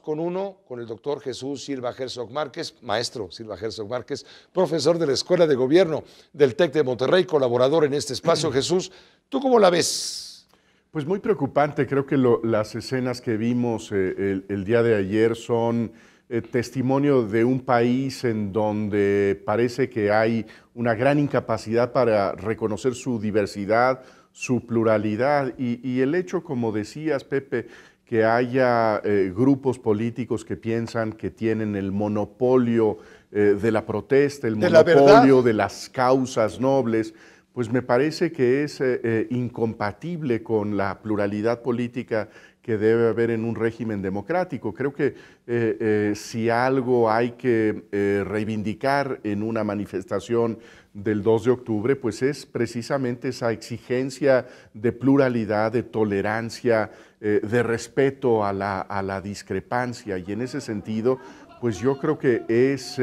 con uno, con el doctor Jesús Silva Herzog Márquez, maestro Silva Herzog Márquez, profesor de la Escuela de Gobierno del TEC de Monterrey, colaborador en este espacio. Jesús, ¿tú cómo la ves? Pues muy preocupante, creo que las escenas que vimos eh, el, día de ayer son eh, testimonio de un país en donde parece que hay una gran incapacidad para reconocer su diversidad, su pluralidad y, y el hecho, como decías, Pepe, que haya eh, grupos políticos que piensan que tienen el monopolio eh, de la protesta, el monopolio de las causas nobles, pues me parece que es eh, incompatible con la pluralidad política que debe haber en un régimen democrático. Creo que eh, eh, si algo hay que eh, reivindicar en una manifestación del 2 de octubre, pues es precisamente esa exigencia de pluralidad, de tolerancia, de respeto a la, a la, discrepancia. Y en ese sentido, pues yo creo que es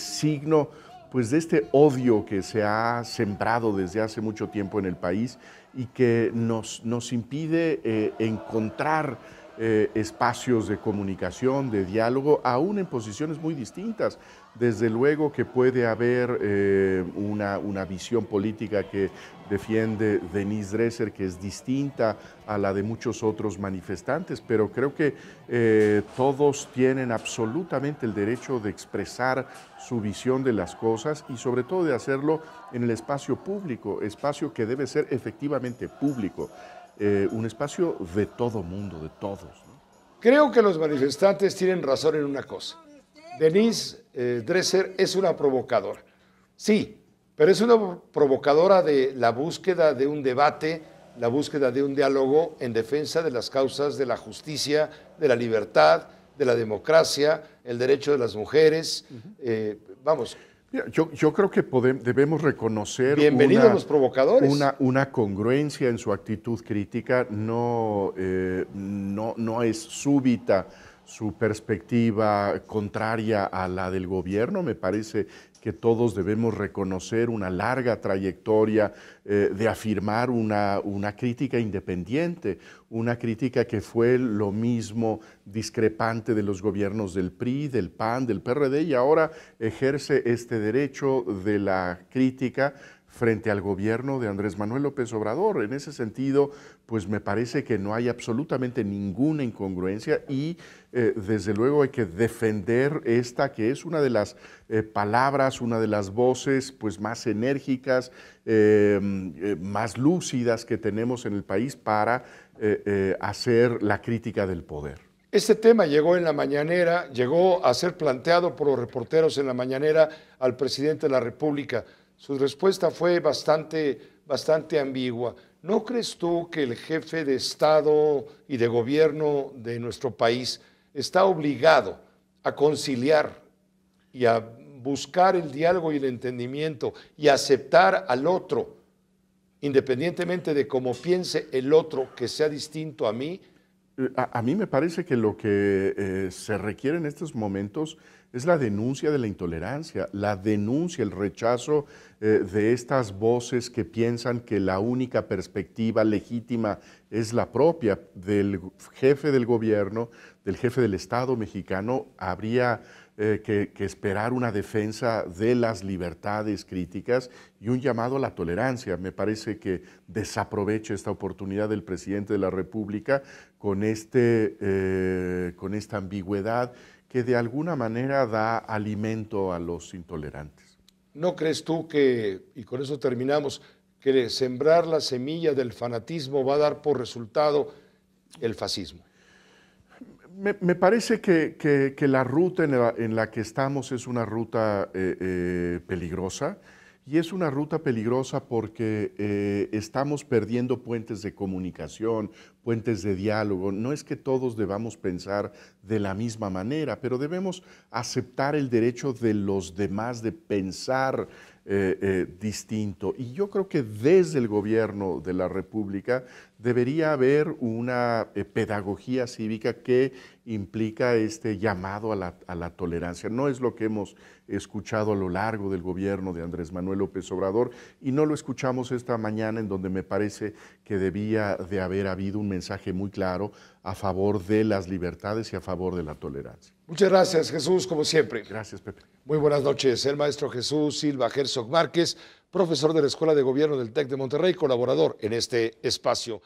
signo pues de este odio que se ha sembrado desde hace mucho tiempo en el país y que nos, nos impide eh, encontrar eh, espacios de comunicación, de diálogo, aún en posiciones muy distintas. Desde luego que puede haber eh, una, visión política que defiende Denise Dresser, que es distinta a la de muchos otros manifestantes, pero creo que eh, todos tienen absolutamente el derecho de expresar su visión de las cosas y sobre todo de hacerlo en el espacio público, espacio que debe ser efectivamente público. Eh, un espacio de todo mundo, de todos. Creo que los manifestantes tienen razón en una cosa. Denise eh, Dresser es una provocadora. Sí, pero es una provocadora de la búsqueda de un debate, la búsqueda de un diálogo en defensa de las causas de la justicia, de la libertad, de la democracia, el derecho de las mujeres. Eh, vamos, yo, creo que podemos, debemos reconocer una, Una, congruencia en su actitud crítica, no, eh, no, no es súbita, su perspectiva contraria a la del gobierno. Me parece que todos debemos reconocer una larga trayectoria eh, de afirmar una, una, crítica independiente, una crítica que fue lo mismo discrepante de los gobiernos del PRI, del PAN, del PRD y ahora ejerce este derecho de la crítica frente al gobierno de Andrés Manuel López Obrador. En ese sentido, pues me parece que no hay absolutamente ninguna incongruencia y eh, desde luego hay que defender esta que es una de las eh, palabras, una de las voces pues más enérgicas, eh, más lúcidas que tenemos en el país para hacer la crítica del poder. Este tema llegó en la mañanera, llegó a ser planteado por los reporteros en la mañanera al presidente de la República. Su respuesta fue bastante, bastante ambigua. ¿No crees tú que el jefe de Estado y de gobierno de nuestro país está obligado a conciliar y a buscar el diálogo y el entendimiento y aceptar al otro, independientemente de cómo piense el otro que sea distinto a mí? Eh, a, mí me parece que lo que eh, se requiere en estos momentos es la denuncia de la intolerancia, la denuncia, el rechazo eh, de estas voces que piensan que la única perspectiva legítima es la propia del jefe del gobierno, del jefe del Estado mexicano. Habría eh, que, esperar una defensa de las libertades críticas y un llamado a la tolerancia. Me parece que desaprovecha esta oportunidad del presidente de la República con, este, eh, con esta ambigüedad que de alguna manera da alimento a los intolerantes. ¿No crees tú que, y con eso terminamos, que sembrar la semilla del fanatismo va a dar por resultado el fascismo? Me, parece que, la ruta en la, que estamos es una ruta eh, eh, peligrosa y es una ruta peligrosa porque eh, estamos perdiendo puentes de comunicación, puentes de diálogo. No es que todos debamos pensar de la misma manera, pero debemos aceptar el derecho de los demás de pensar eh, eh, distinto. Y yo creo que desde el gobierno de la República debería haber una eh, pedagogía cívica que implica este llamado a la, a la, tolerancia. No es lo que hemos escuchado a lo largo del gobierno de Andrés Manuel López Obrador y no lo escuchamos esta mañana en donde me parece que debía de haber habido un mensaje muy claro a favor de las libertades y a favor de la tolerancia. Muchas gracias Jesús, como siempre. Gracias Pepe. Muy buenas noches, el maestro Jesús Silva Herzog Márquez profesor de la Escuela de Gobierno del TEC de Monterrey, colaborador en este espacio.